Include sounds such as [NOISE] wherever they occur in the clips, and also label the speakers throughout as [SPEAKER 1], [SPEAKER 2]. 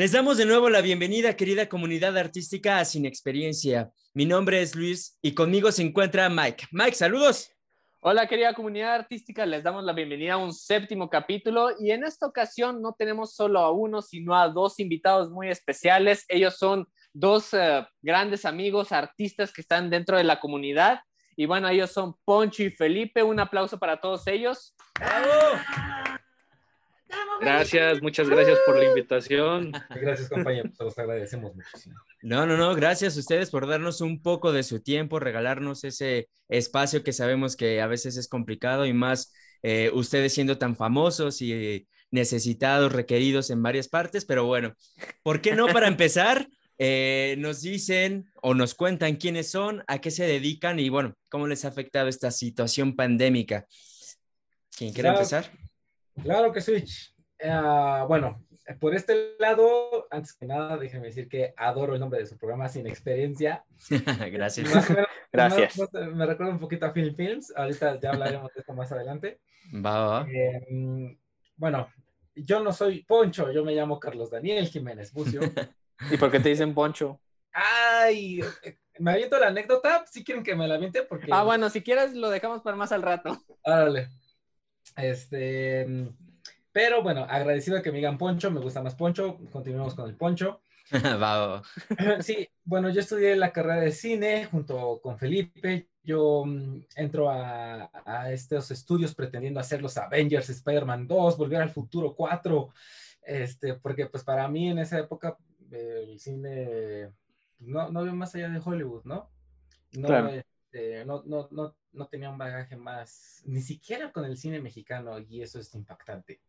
[SPEAKER 1] Les damos de nuevo la bienvenida, querida comunidad artística a Sin Experiencia. Mi nombre es Luis y conmigo se encuentra Mike. Mike, saludos.
[SPEAKER 2] Hola, querida comunidad artística, les damos la bienvenida a un séptimo capítulo y en esta ocasión no tenemos solo a uno, sino a dos invitados muy especiales. Ellos son dos eh, grandes amigos, artistas que están dentro de la comunidad y bueno, ellos son Poncho y Felipe. Un aplauso para todos ellos. ¡Bravo!
[SPEAKER 3] Gracias, muchas gracias por la invitación. Gracias, compañero, los
[SPEAKER 4] agradecemos muchísimo.
[SPEAKER 3] No, no,
[SPEAKER 1] no, gracias a ustedes por darnos un poco de su tiempo, regalarnos ese espacio que sabemos que a veces es complicado y más eh, ustedes siendo tan famosos y necesitados, requeridos en varias partes, pero bueno, ¿por qué no para [LAUGHS] empezar? Eh, nos dicen o nos cuentan quiénes son, a qué se dedican y bueno, cómo les ha afectado esta situación pandémica. ¿Quién quiere empezar?
[SPEAKER 4] Claro que sí. Ah, bueno, eh, por este lado, antes que nada, déjenme decir que adoro el nombre de su programa, Sin Experiencia.
[SPEAKER 1] [LAUGHS] Gracias. Gracias.
[SPEAKER 4] Me, recuerda un poquito a Film Films, ahorita ya hablaremos de esto más adelante. Va, va. Em, bueno, yo no soy Poncho, yo me llamo Carlos Daniel Jiménez Bucio.
[SPEAKER 2] ¿Y por qué te dicen Poncho?
[SPEAKER 4] Ay, eh, me aviento la anécdota, si quieren que me la aviente, porque... Ah, bueno,
[SPEAKER 2] si quieres lo dejamos
[SPEAKER 4] para más al rato. Árale. Este, em, pero bueno, agradecido que me digan Poncho, me gusta más Poncho, continuemos con el Poncho.
[SPEAKER 1] [LAUGHS]
[SPEAKER 4] [LAUGHS] sí, bueno, yo estudié la carrera de cine junto con Felipe. Yo mm, entro a, estos estudios pretendiendo hacer los Avengers, Spider-Man 2, Volver al Futuro 4, este, porque pues para mí en esa época el cine pues, no, no veo más allá de Hollywood, ¿no? Este, no, no, no, no tenía un bagaje más, ni siquiera con el cine mexicano, y eso es impactante.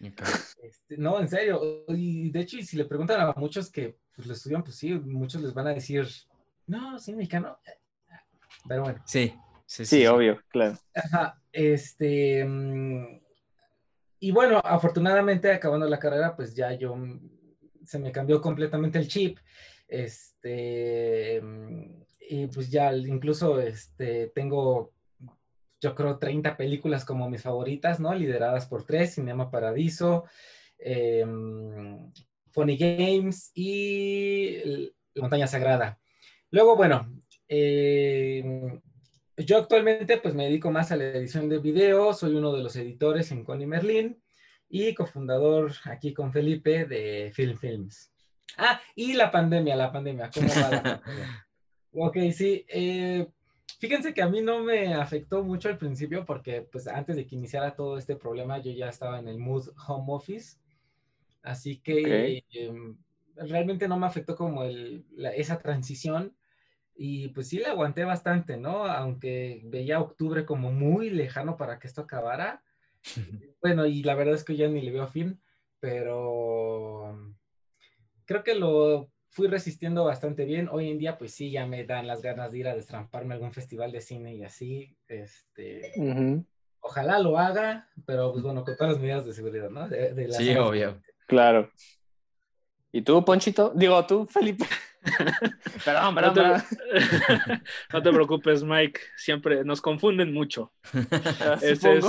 [SPEAKER 3] Este,
[SPEAKER 4] no, en serio. Y de hecho, si le preguntan a muchos que pues, lo estudian, pues sí, muchos les van a decir, no, sí mexicano. Pero
[SPEAKER 1] bueno. Sí, sí, sí. obvio, claro.
[SPEAKER 4] Ajá, este. Mm, y bueno, afortunadamente, acabando la carrera, pues ya yo mm, se me cambió completamente el chip. Este. Mm, y pues ya incluso este, tengo yo creo, 30 películas como mis favoritas, ¿no? Lideradas por tres, Cinema Paradiso, em, Funny Games y La Montaña Sagrada. Luego, bueno, em, yo actualmente pues me dedico más a la edición de video, soy uno de los editores en Connie Merlin y cofundador aquí con Felipe de Film Films. Ah, y la pandemia, la pandemia, ¿cómo va [LAUGHS] Ok, sí, eh, Fíjense que a mí no me afectó mucho al principio porque pues antes de que iniciara todo este problema yo ya estaba en el mood home office, así que em, realmente no me afectó como el, esa transición y pues sí la aguanté bastante, ¿no? Aunque veía octubre como muy lejano para que esto acabara. [LAUGHS] bueno, y la verdad es que ya ni le veo fin, pero creo que lo fui resistiendo bastante bien. Hoy en día, pues sí, ya me dan las ganas de ir a destramparme a algún festival de cine y así. Este, Ojalá lo haga, pero pues bueno, con todas las medidas de seguridad, ¿no? sí,
[SPEAKER 2] obvio. Claro. ¿Y tú, Ponchito? Digo, tú, Felipe.
[SPEAKER 3] [LAUGHS] perdón, perdón. [LAUGHS] No te, preocupes, Mike. Siempre nos confunden mucho. [LAUGHS] Ese es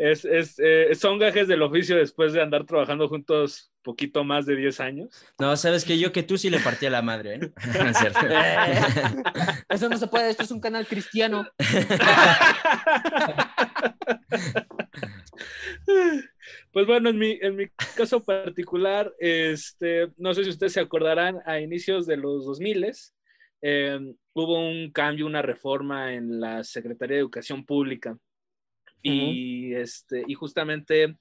[SPEAKER 3] es, es eh, son gajes del oficio después de andar trabajando juntos poquito más de 10 años.
[SPEAKER 1] No, sabes que yo que tú sí le partí a la madre, ¿eh? [LAUGHS]
[SPEAKER 2] eh eso no se puede, esto es un canal cristiano. [LAUGHS]
[SPEAKER 3] Pues bueno, en mi, en mi caso particular, este, no sé si ustedes se acordarán, a inicios de los 2000 eh, hubo un cambio, una reforma en la Secretaría de Educación Pública y, este, y justamente,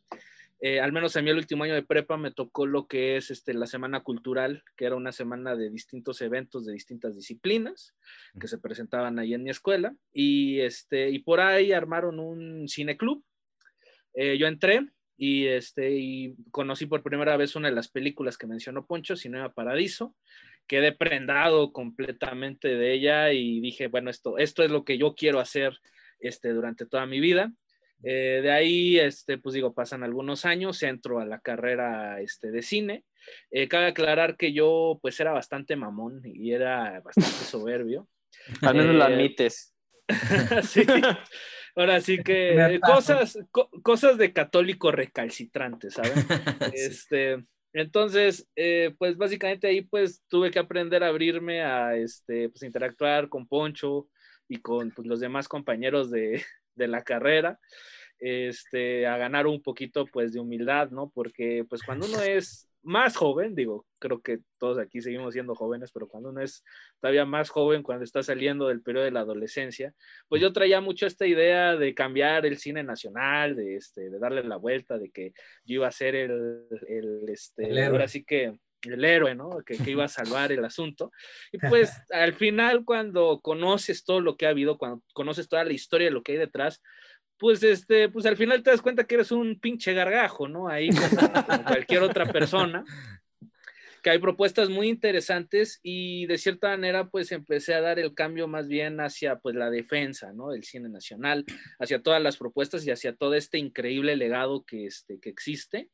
[SPEAKER 3] eh, al menos a mí el último año de prepa me tocó lo que es este, la semana cultural, que era una semana de distintos eventos de distintas disciplinas que se presentaban ahí en mi escuela. Y, este, y por ahí armaron un cineclub. Eh, yo entré y, este, y conocí por primera vez una de las películas que mencionó Poncho, Cinema Paradiso. Quedé prendado completamente de ella y dije, bueno, esto, esto es lo que yo quiero hacer este, durante toda mi vida. Eh, de ahí, este, pues digo, pasan algunos años, entro a la carrera este, de cine. Eh, cabe aclarar que yo pues era bastante mamón y era bastante [LAUGHS] soberbio. Al menos lo eh, admites.
[SPEAKER 2] [LAUGHS] sí.
[SPEAKER 3] Ahora sí [LAUGHS] que cosas, cosas de católico recalcitrante, ¿sabes? Este, entonces, pues básicamente ahí pues tuve que aprender a abrirme a este, pues interactuar con Poncho y con pues, los demás compañeros de, de la carrera, este, a ganar un poquito pues de humildad, ¿no? Porque pues cuando uno [LAUGHS] es más joven, digo, creo que todos aquí seguimos siendo jóvenes, pero cuando uno es todavía más joven, cuando está saliendo del periodo de la adolescencia, pues yo traía mucho esta idea de cambiar el cine nacional, de, este, de darle la vuelta, de que yo iba a ser el, el este, ahora sí que el héroe, ¿no? Que, iba a salvar el asunto. Y pues [LAUGHS] al final, cuando conoces todo lo que ha habido, cuando conoces toda la historia de lo que hay detrás, pues este, pues al final te das cuenta que eres un pinche gargajo, ¿no? Ahí como, cualquier otra persona. Que hay propuestas muy interesantes y de cierta manera pues empecé a dar el cambio más bien hacia pues la defensa, ¿no? Del cine nacional, hacia todas las propuestas y hacia todo este increíble legado que, este, que existe.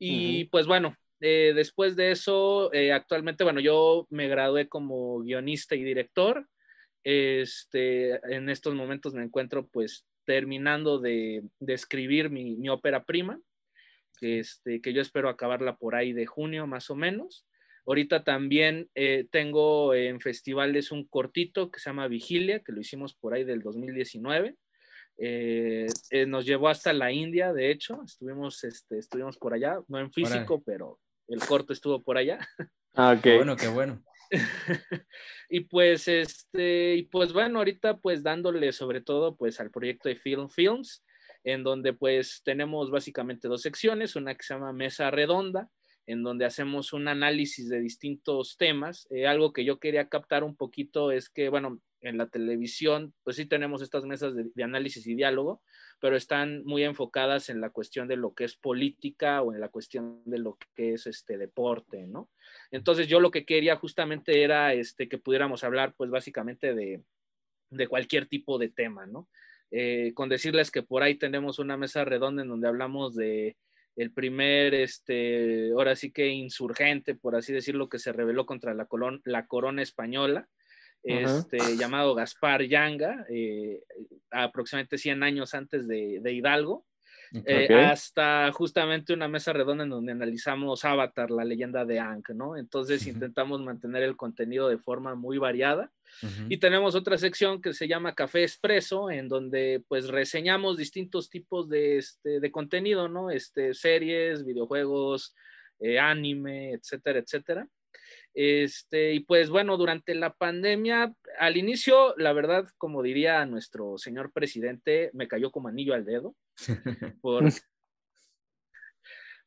[SPEAKER 3] Y pues bueno, eh, después de eso, eh, actualmente, bueno, yo me gradué como guionista y director. Este, en estos momentos me encuentro pues terminando de, escribir mi, ópera prima, que, este, que yo espero acabarla por ahí de junio más o menos. Ahorita también eh, tengo en festivales un cortito que se llama Vigilia, que lo hicimos por ahí del 2019. nos llevó hasta la India, de hecho, estuvimos, este, estuvimos por allá, no en físico, pero el corto estuvo por allá.
[SPEAKER 2] Ah, Qué Bueno,
[SPEAKER 1] qué bueno. [LAUGHS]
[SPEAKER 3] y pues este, y pues bueno, ahorita pues dándole sobre todo pues al proyecto de Film Films, en donde pues tenemos básicamente dos secciones, una que se llama Mesa Redonda, en donde hacemos un análisis de distintos temas. Eh, algo que yo quería captar un poquito es que, bueno, en la televisión, pues sí tenemos estas mesas de, análisis y diálogo, pero están muy enfocadas en la cuestión de lo que es política o en la cuestión de lo que es este deporte, ¿no? Entonces yo lo que quería justamente era este, que pudiéramos hablar pues básicamente de, de cualquier tipo de tema, ¿no? Eh, con decirles que por ahí tenemos una mesa redonda en donde hablamos de el primer, este, ahora sí que insurgente, por así decirlo, que se rebeló contra la, colon, la corona española,
[SPEAKER 2] este,
[SPEAKER 3] llamado Gaspar Yanga, eh, aproximadamente 100 años antes de, Hidalgo, eh, hasta justamente una mesa redonda en donde analizamos Avatar, la leyenda de Ankh, ¿no? Entonces intentamos mantener el contenido de forma muy variada. Y tenemos otra sección que se llama Café Expreso, en donde pues reseñamos distintos tipos de, este, de contenido, ¿no? Este, series, videojuegos, eh, anime, etcétera, etcétera. Este, y pues bueno, durante la pandemia, al inicio, la verdad, como diría nuestro señor presidente, me cayó como anillo al dedo, [LAUGHS]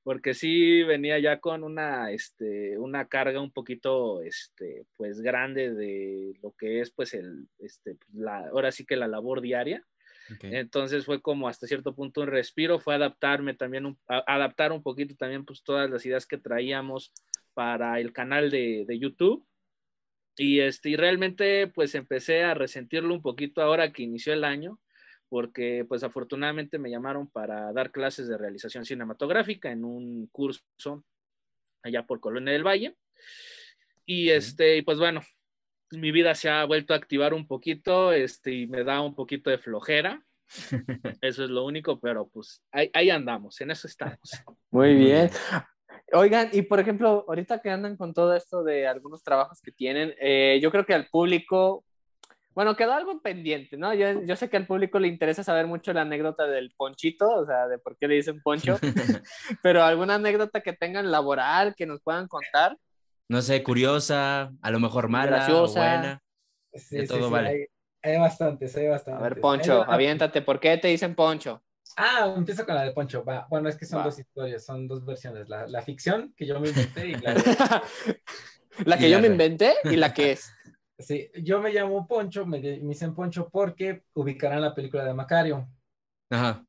[SPEAKER 3] porque sí venía ya con una, este, una carga un poquito, este, pues grande de lo que es, pues, el, este, pues, la, ahora sí que la labor diaria. Entonces fue como hasta cierto punto un respiro, fue adaptarme también, adaptar un poquito también pues todas las ideas que traíamos, para el canal de, de YouTube. Y, este, y realmente pues empecé a resentirlo un poquito ahora que inició el año, porque pues afortunadamente me llamaron para dar clases de realización cinematográfica en un curso allá por Colonia del Valle. Y este, pues bueno, mi vida se ha vuelto a activar un poquito, este, y me da un poquito de flojera. [LAUGHS] Eso es lo único, pero pues ahí, ahí andamos, en eso estamos.
[SPEAKER 2] Muy bien. Oigan, y por ejemplo, ahorita que andan con todo esto de algunos trabajos que tienen, eh, yo creo que al público, bueno, quedó algo pendiente, ¿no? Yo, sé que al público le interesa saber mucho la anécdota del ponchito, o sea, de por qué le dicen poncho, [LAUGHS] pero alguna anécdota que tengan laboral que nos puedan contar.
[SPEAKER 1] No sé, curiosa,
[SPEAKER 2] a lo mejor mala, O buena. Sí, de sí, todo sí, vale.
[SPEAKER 4] Hay, bastante bastantes, hay bastantes. A ver, Poncho, aviéntate,
[SPEAKER 2] ¿por qué te dicen Poncho?
[SPEAKER 4] Ah, empiezo con la de Poncho. Bueno, es que son dos historias, son dos versiones. La, ficción que yo me inventé y la... [LAUGHS] la que yo me inventé y la que es. [LAUGHS] Sí, yo me llamo Poncho, me, dicen Poncho porque ubicarán la película de Macario. Ajá.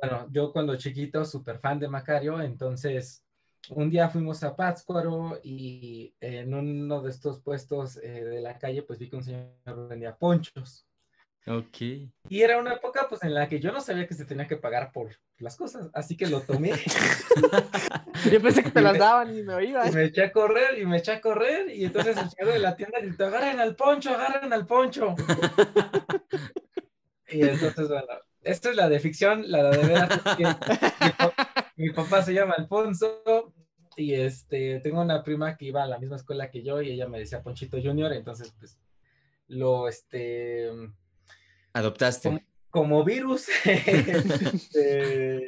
[SPEAKER 4] Bueno, yo cuando chiquito, súper fan de Macario, entonces un día fuimos a Pátzcuaro y en uno de estos puestos eh, de la calle, pues vi que un señor vendía ponchos. Ok. Y era una época pues en la que yo no sabía que se tenía que pagar por las cosas, así que lo tomé.
[SPEAKER 2] [LAUGHS]
[SPEAKER 4] yo pensé que te las
[SPEAKER 2] daban y me iba. Y me eché
[SPEAKER 4] a correr y me eché a correr y entonces el chico de la tienda gritó, agarren al poncho, agarren al poncho. y entonces, bueno, esta es la de ficción, la de verdad. mi papá se llama Alfonso, y este, tengo una prima que iba a la misma escuela que yo y ella me decía Ponchito Junior, entonces pues lo, este,
[SPEAKER 1] Adoptaste. Como, virus. [LAUGHS] Este,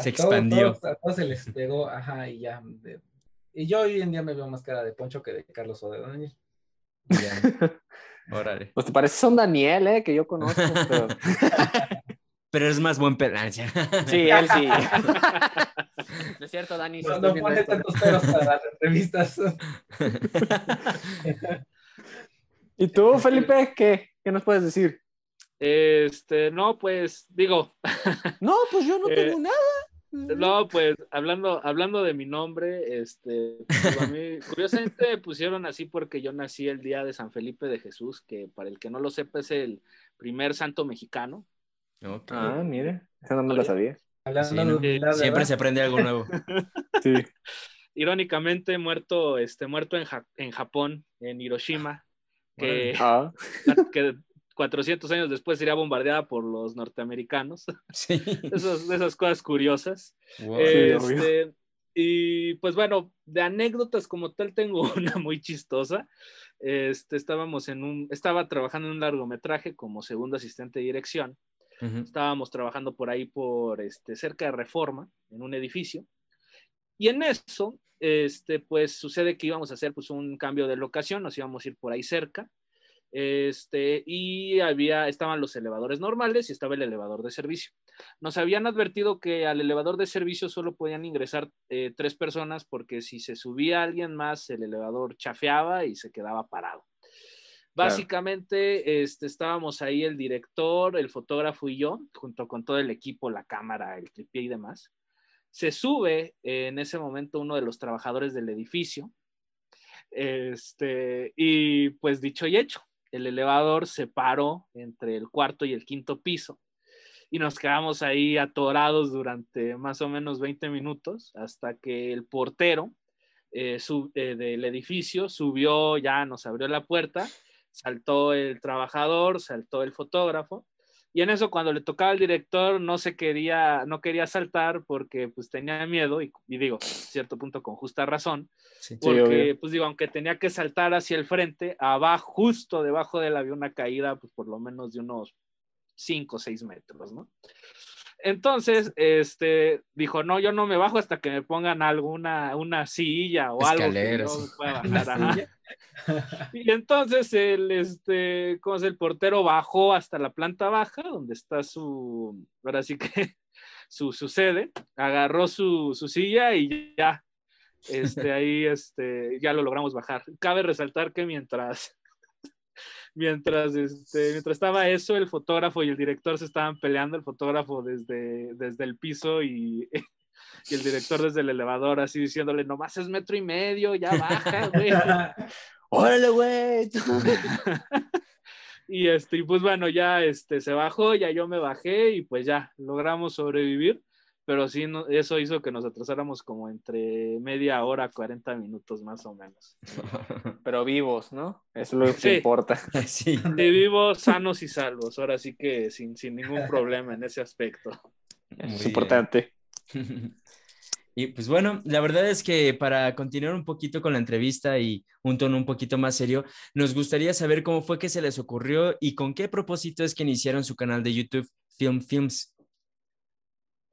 [SPEAKER 4] se expandió. A todos, se les pegó, ajá, y ya. y yo hoy en día me veo más cara de Poncho que de Carlos o de Daniel.
[SPEAKER 2] [LAUGHS] Órale. Pues te pareces a un Daniel, ¿eh? Que yo conozco, [LAUGHS] pero... pero es más buen pedante sí, él sí. es cierto, Dani. No, pone tantos pelos para las entrevistas. ¿Y tú, Felipe, qué? ¿Qué nos puedes decir?
[SPEAKER 3] Este, no, pues digo. [LAUGHS] No,
[SPEAKER 2] pues yo no tengo
[SPEAKER 3] eh,
[SPEAKER 4] nada.
[SPEAKER 3] No, pues hablando, hablando de mi nombre, este, [LAUGHS] curiosamente pusieron así porque yo nací el día de San Felipe de Jesús, que para el que no lo sepa es el primer santo mexicano.
[SPEAKER 2] Ah, mire, esa no lo sabía.
[SPEAKER 3] hablando siempre se aprende algo nuevo.
[SPEAKER 2] [LAUGHS]
[SPEAKER 3] Irónicamente, muerto, este, muerto en, en Japón, en Hiroshima, que, ah. que 400 años después sería bombardeada por los norteamericanos. [LAUGHS] Sí. esas cosas curiosas. Este, y pues bueno, de anécdotas como tal tengo [LAUGHS] una muy chistosa. Este, estábamos en un, estaba trabajando en un largometraje como segundo asistente de dirección. Estábamos trabajando por ahí por este, cerca de Reforma, en un edificio. Y en eso, este, pues sucede que íbamos a hacer pues, un cambio de locación, nos íbamos a ir por ahí cerca. Este, y había, estaban los elevadores normales y estaba el elevador de servicio. Nos habían advertido que al elevador de servicio solo podían ingresar eh, tres personas porque si se subía alguien más, el elevador chafeaba y se quedaba parado. Básicamente este, estábamos ahí el director, el fotógrafo y yo, junto con todo el equipo, la cámara, el tripié y demás. Se sube eh, en ese momento uno de los trabajadores del edificio este, y pues dicho y hecho, el elevador se paró entre el cuarto y el quinto piso y nos quedamos ahí atorados durante más o menos 20 minutos hasta que el portero eh, eh, del edificio subió, ya nos abrió la puerta, saltó el trabajador, saltó el fotógrafo y en eso cuando le tocaba al director no se quería, no quería saltar porque pues tenía miedo y, digo, a cierto punto con justa razón, porque pues digo, aunque tenía que saltar hacia el frente, abajo, justo debajo del avión una caída pues por lo menos de unos 5 o 6 metros, ¿no? Entonces, este, dijo, no, yo no me bajo hasta que me pongan alguna, una silla o algo que [LAUGHS] y entonces el, este, ¿cómo es? El portero bajó hasta la planta baja, donde está su, ahora sí que, [LAUGHS] su, su sede, agarró su, su silla y ya, este, ahí, este, ya lo logramos bajar. Cabe resaltar que mientras mientras, este, mientras estaba eso, el fotógrafo y el director se estaban peleando, el fotógrafo desde, desde el piso y, [LAUGHS] el director desde el elevador, así diciéndole, nomás es metro y medio, ya baja, güey. [LAUGHS] Órale, güey. [LAUGHS] y este, pues bueno, ya este, se bajó, ya yo me bajé y pues ya logramos sobrevivir pero sí, no, eso hizo que nos atrasáramos como entre media hora, 40 minutos más o menos.
[SPEAKER 2] [LAUGHS]
[SPEAKER 3] Pero vivos, ¿no? Eso es lo que importa. [LAUGHS] Sí. De vivos, sanos y salvos, ahora sí que sin, sin ningún [LAUGHS] problema en ese aspecto.
[SPEAKER 2] es importante.
[SPEAKER 1] Y pues bueno, la verdad es que para continuar un poquito con la entrevista y un tono un poquito más serio, nos gustaría saber cómo fue que se les ocurrió y con qué propósito es que iniciaron su canal de YouTube Film Films.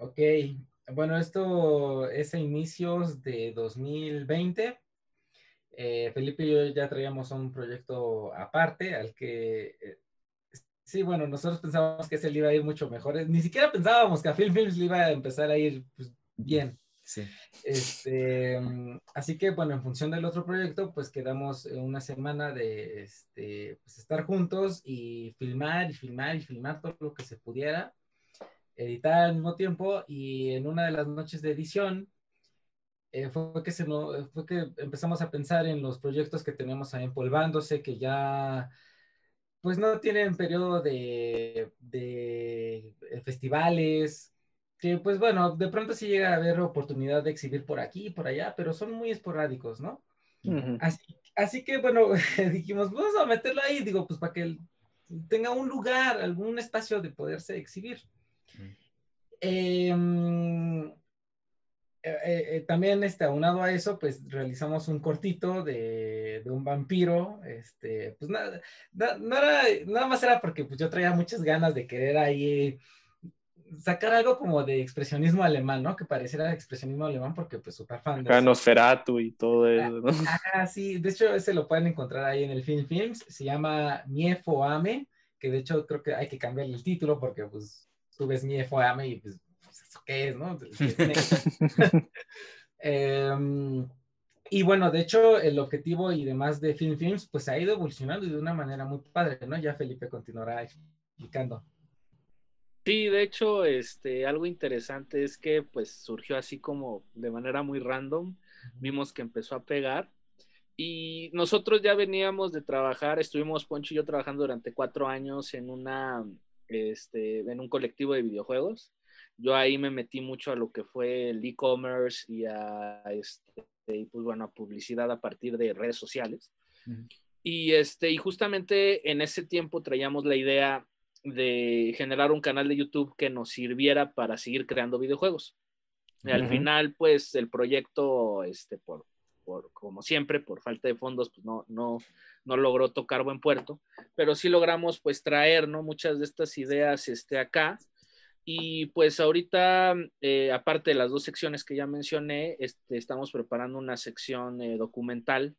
[SPEAKER 4] Ok, bueno, esto es a inicios de 2020. Eh, Felipe y yo ya traíamos un proyecto aparte al que, eh, sí, bueno, nosotros pensábamos que se le iba a ir mucho mejor. Eh, ni siquiera pensábamos que a Film Films le iba a empezar a ir pues, bien. Sí. Este, mm, así que, bueno, en función del otro proyecto, pues quedamos una semana de este, pues, estar juntos y filmar y filmar y filmar todo lo que se pudiera editar al mismo tiempo y en una de las noches de edición eh, fue, que se eh, empezamos a pensar en los proyectos que tenemos ahí empolvándose, que ya pues no tienen periodo de, eh, festivales, que pues bueno, de pronto sí llega a haber oportunidad de exhibir por aquí y por allá, pero son muy esporádicos, ¿no? así, que bueno, [LAUGHS] dijimos, vamos a meterlo ahí, digo, pues para que tenga un lugar, algún espacio de poderse exhibir. Em, eh, eh, eh, también este, aunado a eso, pues realizamos un cortito de, de un vampiro, este, pues nada, nada, nada más era porque pues, yo traía muchas ganas de querer ahí sacar algo como de expresionismo alemán, ¿no? Que pareciera expresionismo alemán porque pues súper fan. De
[SPEAKER 3] y todo ah, eso,
[SPEAKER 4] Ah, sí, de hecho ese lo pueden encontrar ahí en el Film Films, se llama ame que de hecho creo que hay que cambiarle el título porque pues tú ves mi FOAM y pues, ¿eso qué es, no? [LAUGHS] [LAUGHS] Em, y bueno, de hecho, el objetivo y demás de Film Films, pues ha ido evolucionando de una manera muy padre, ¿no? Ya Felipe continuará explicando.
[SPEAKER 3] Sí, de hecho, este, algo interesante es que pues surgió así como de manera muy random. Vimos que empezó a pegar y nosotros ya veníamos de trabajar, estuvimos Poncho y yo trabajando durante cuatro años en una este, en un colectivo de videojuegos. Yo ahí me metí mucho a lo que fue el e-commerce y a, este, y pues, publicidad a partir de redes sociales. Y, este, y justamente en ese tiempo traíamos la idea de generar un canal de YouTube que nos sirviera para seguir creando videojuegos.
[SPEAKER 2] Y al final,
[SPEAKER 3] pues el proyecto, este, por como siempre, por falta de fondos, pues no, no, no logró tocar buen puerto, pero sí logramos pues traer, ¿no? Muchas de estas ideas este, acá. Y pues ahorita, eh, aparte de las dos secciones que ya mencioné, este, estamos preparando una sección eh, documental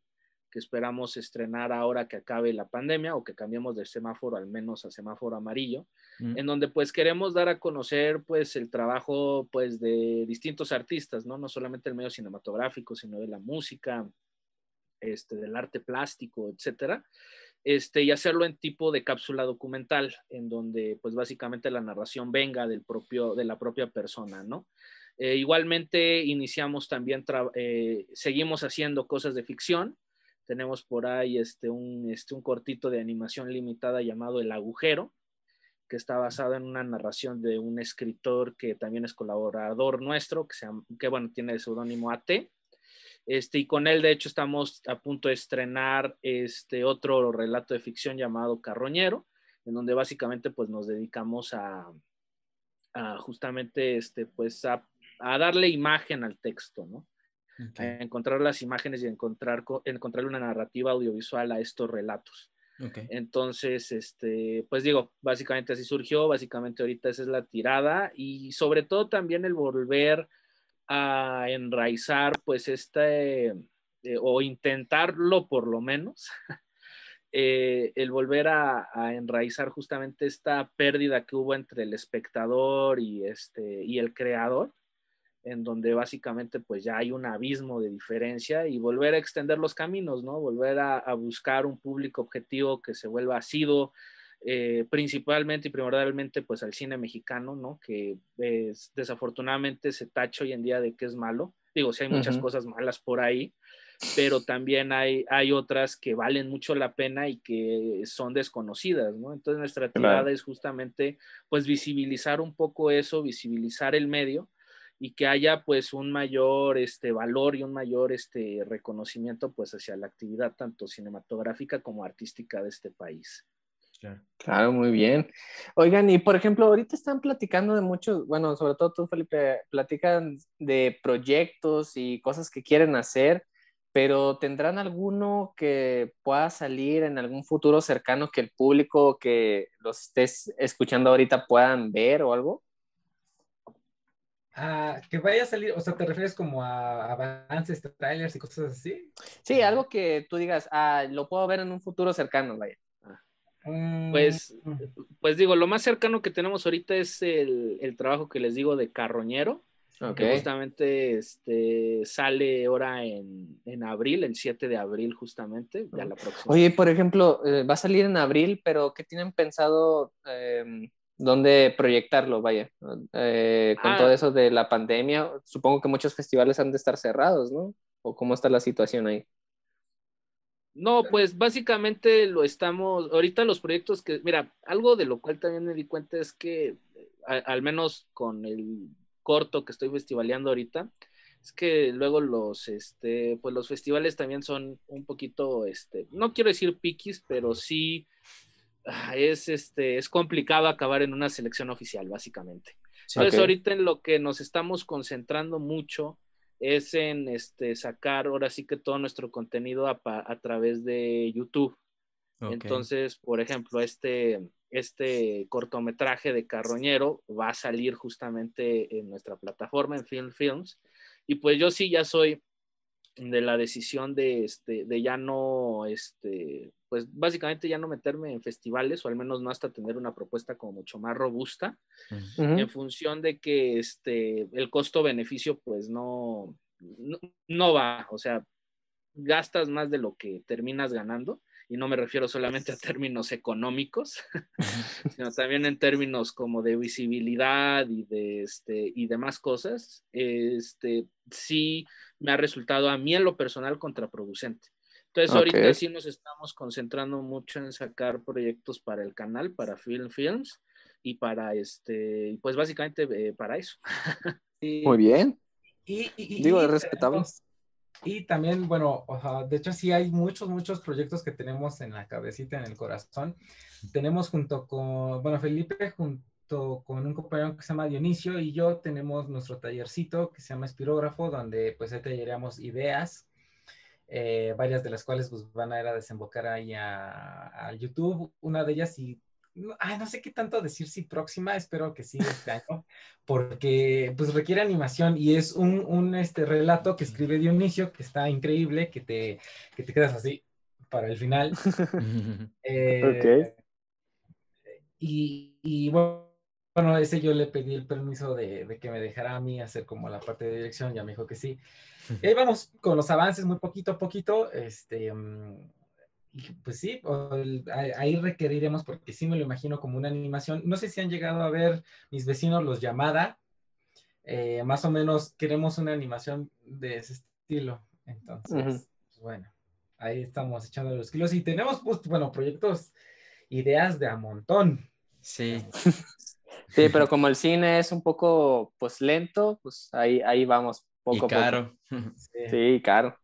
[SPEAKER 3] que esperamos estrenar ahora que acabe la pandemia o que cambiemos de semáforo al menos a semáforo amarillo, mm. en donde pues queremos dar a conocer pues el trabajo pues de distintos artistas, ¿no? No solamente el medio cinematográfico, sino de la música, este, del arte plástico, etcétera. Este, y hacerlo en tipo de cápsula documental, en donde pues básicamente la narración venga del propio, de la propia persona, ¿no? Eh, igualmente iniciamos también, eh, seguimos haciendo cosas de ficción, tenemos por ahí este, un, este, un cortito de animación limitada llamado El agujero, que está basado en una narración de un escritor que también es colaborador nuestro, que, que bueno, tiene el seudónimo AT. Este, y con él, de hecho, estamos a punto de estrenar este otro relato de ficción llamado Carroñero, en donde básicamente pues, nos dedicamos a, justamente este, pues, a, darle imagen al texto, ¿no? encontrar las imágenes y encontrar, encontrar una narrativa audiovisual a estos relatos. Entonces, este, pues digo, básicamente así surgió, básicamente ahorita esa es la tirada y sobre todo también el volver a enraizar pues este, eh, o intentarlo por lo menos, [LAUGHS] eh, el volver a, enraizar justamente esta pérdida que hubo entre el espectador y, este, y el creador en donde básicamente pues ya hay un abismo de diferencia y volver a extender los caminos, ¿no? Volver a, buscar un público objetivo que se vuelva asido, eh, principalmente y primordialmente pues al cine mexicano, ¿no? Que desafortunadamente se tacha hoy en día de que es malo. Digo, si hay muchas cosas malas por ahí, pero también hay, hay otras que valen mucho la pena y que son desconocidas, ¿no? Entonces nuestra tirada es justamente pues visibilizar un poco eso, visibilizar el medio y que haya pues un mayor este, valor y un mayor este, reconocimiento pues hacia la actividad tanto
[SPEAKER 2] cinematográfica como artística de este país. Claro, muy bien. Oigan, y por ejemplo, ahorita están platicando de muchos, bueno, sobre todo tú, Felipe, platican de proyectos y cosas que quieren hacer, pero ¿tendrán alguno que pueda salir en algún futuro cercano que el público que los estés escuchando ahorita puedan ver o algo?
[SPEAKER 4] Ah, que vaya a salir, o sea, ¿te refieres como a avances, trailers y cosas así?
[SPEAKER 2] Sí, algo que tú digas, ah, lo puedo ver en un futuro cercano, vaya. Ah. Mm. Pues,
[SPEAKER 3] pues digo, lo más cercano que tenemos ahorita es el, el trabajo que les digo de carroñero, que justamente este, sale ahora en, en, abril, el 7 de abril justamente,
[SPEAKER 2] ya la próxima. Oye, por ejemplo, eh, va a salir en abril, pero ¿qué tienen pensado em, dónde proyectarlo, vaya. Eh, con todo ah. eso de la pandemia, supongo que muchos festivales han de estar cerrados, ¿no? ¿O cómo está la situación ahí?
[SPEAKER 3] No, pues básicamente lo estamos, ahorita los proyectos que, mira, algo de lo cual también me di cuenta es que, al menos con el corto que estoy festivaleando ahorita, es que luego los, este, pues los festivales también son un poquito, este, no quiero decir piquis, pero sí Ah, es, este, es complicado acabar en una selección oficial, básicamente. Entonces, ahorita en lo que nos estamos concentrando mucho es en este, sacar ahora sí que todo nuestro contenido a, través de YouTube. Entonces, por ejemplo, este, este cortometraje de Carroñero va a salir justamente en nuestra plataforma, en Film Films. Y pues yo sí ya soy de la decisión de, este, de ya no, este, pues básicamente ya no meterme en festivales o al menos no hasta tener una propuesta como mucho más robusta en función de que este, el costo-beneficio pues no, no, va, o sea, gastas más de lo que terminas ganando y no me refiero solamente a términos económicos, [LAUGHS] sino también en términos como de visibilidad y de este, y demás cosas, este, sí me ha resultado a mí en lo personal contraproducente. Entonces ahorita sí nos estamos concentrando mucho en sacar proyectos para el canal, para Film Films y para este, pues básicamente eh, para eso. Muy bien. Digo, es y también, bueno, de hecho sí hay muchos, muchos
[SPEAKER 4] proyectos que tenemos en la cabecita, en el corazón. Tenemos junto con, bueno, Felipe junto con un compañero que se llama Dionisio y yo tenemos nuestro tallercito que se llama Espirógrafo, donde pues ahí ideas, eh, varias de las cuales pues, van a, ir a desembocar ahí a, YouTube. Una de ellas, y ay, no sé qué tanto decir si próxima, espero que sí este porque pues requiere animación y es un, este, relato que escribe Dionisio, que está increíble, que te, te quedas así para el final.
[SPEAKER 3] [LAUGHS]
[SPEAKER 4] Eh, ok. Y, bueno, ese yo le pedí el permiso de, que me dejara a mí hacer como la parte de dirección, ya me dijo que sí. ahí vamos con los avances muy poquito a poquito, este... Mm, pues sí, ahí requeriremos, porque sí me lo imagino como una animación. No sé si han llegado a ver mis vecinos los llamada. Eh, más o menos queremos una animación de ese estilo. Entonces, pues bueno, ahí estamos echando los kilos y tenemos, pues, bueno, proyectos, ideas de a montón.
[SPEAKER 2] Sí. [LAUGHS] sí, pero como el cine es un poco, pues, lento, pues ahí, ahí vamos poco a poco. [LAUGHS] Sí, sí caro.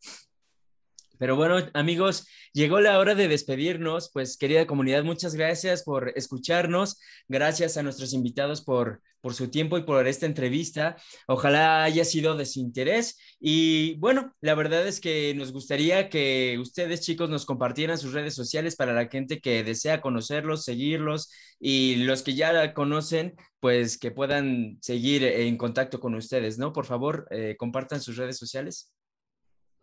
[SPEAKER 2] Pero bueno, amigos,
[SPEAKER 1] llegó la hora de despedirnos. Pues querida comunidad, muchas gracias por escucharnos. Gracias a nuestros invitados por, por su tiempo y por esta entrevista. Ojalá haya sido de su interés. Y bueno, la verdad es que nos gustaría que ustedes, chicos, nos compartieran sus redes sociales para la gente que desea conocerlos, seguirlos y los que ya la conocen, pues que puedan seguir en contacto con ustedes, ¿no? Por favor, eh, compartan sus redes sociales.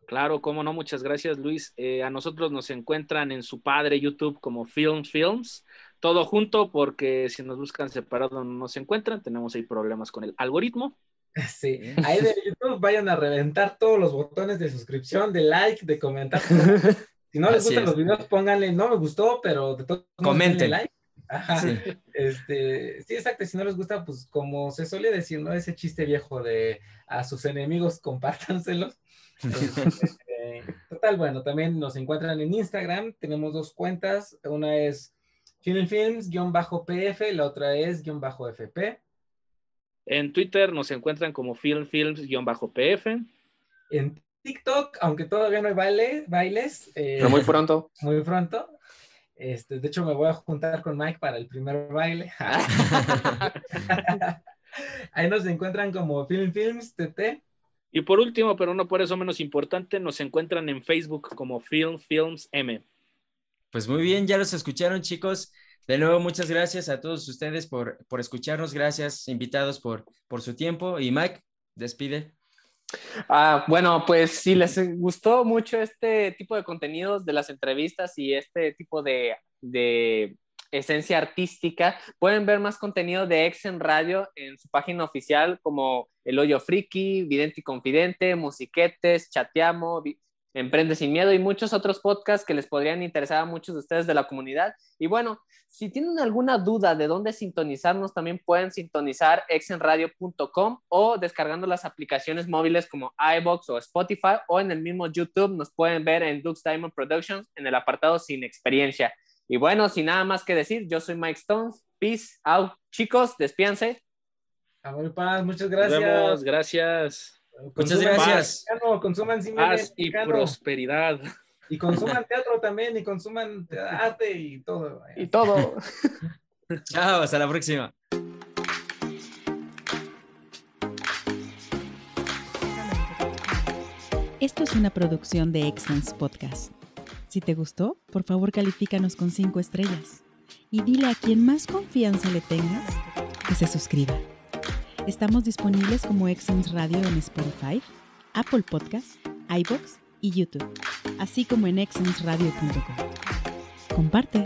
[SPEAKER 3] Claro, cómo no, muchas gracias Luis. Eh, a nosotros nos encuentran en su padre YouTube como Film Films, todo junto porque si nos buscan separado no nos encuentran, tenemos ahí problemas con el algoritmo. [LAUGHS] Sí, [LAUGHS] ahí de YouTube vayan a reventar todos los botones de suscripción, de like, de comentar. [LAUGHS] Si no les
[SPEAKER 4] gustan los videos, pónganle, no me gustó, pero de todos comenten. Like. Sí. Este, sí, exacto. Si no les gusta, pues como se suele decir, ¿no? Ese chiste viejo de a sus enemigos compártanselos. [LAUGHS] total, bueno, también nos encuentran en Instagram. Tenemos dos cuentas. Una es filmfilms-pf, la otra es fp.
[SPEAKER 3] En Twitter nos encuentran como filmfilms-pf.
[SPEAKER 4] En TikTok, aunque todavía no hay baile, bailes. Eh, Pero muy pronto. [LAUGHS] Muy pronto. Este, de hecho, me voy a juntar con Mike para el primer baile. [LAUGHS] Ahí nos encuentran como Film Films
[SPEAKER 3] TT. Y por último, pero no por eso menos importante, nos encuentran en Facebook como Film Films M.
[SPEAKER 1] Pues muy bien, ya los escucharon chicos. De nuevo, muchas gracias a todos ustedes por, por escucharnos. Gracias, invitados, por, por su tiempo. Y Mike, despide.
[SPEAKER 2] Ah, bueno, pues si les gustó mucho este tipo de contenidos de las entrevistas y este tipo de esencia artística. Pueden ver más contenido de Exen Radio en su página oficial como El Hoyo Friki, Vidente y Confidente, Musiquetes, Chateamo, Emprende sin Miedo y muchos otros podcasts que les podrían interesar a muchos de ustedes de la comunidad. Y bueno, si tienen alguna duda de dónde sintonizarnos, también pueden sintonizar exenradio.com o descargando las aplicaciones móviles como iBox o Spotify o en el mismo YouTube nos pueden ver en Dux Diamond Productions en el apartado Sin Experiencia. Y bueno, sin nada más que decir, yo soy Mike Stones. Peace out, chicos, despíanse.
[SPEAKER 4] Amor y paz, muchas gracias.
[SPEAKER 2] gracias. Muchas gracias.
[SPEAKER 4] consuman paz y
[SPEAKER 2] prosperidad. Y consuman
[SPEAKER 4] [LAUGHS] teatro también, y consuman arte y todo. Y todo. [LAUGHS]
[SPEAKER 1] Chao, hasta la próxima. Esto es una producción de Excellence Podcast. Si te gustó, por favor califícanos con 5 estrellas y dile a quien más confianza le tengas que se suscriba. Estamos disponibles como Excellence Radio en Spotify, Apple Podcasts, iBox y YouTube, así como en exxonsradio.com
[SPEAKER 3] Comparte.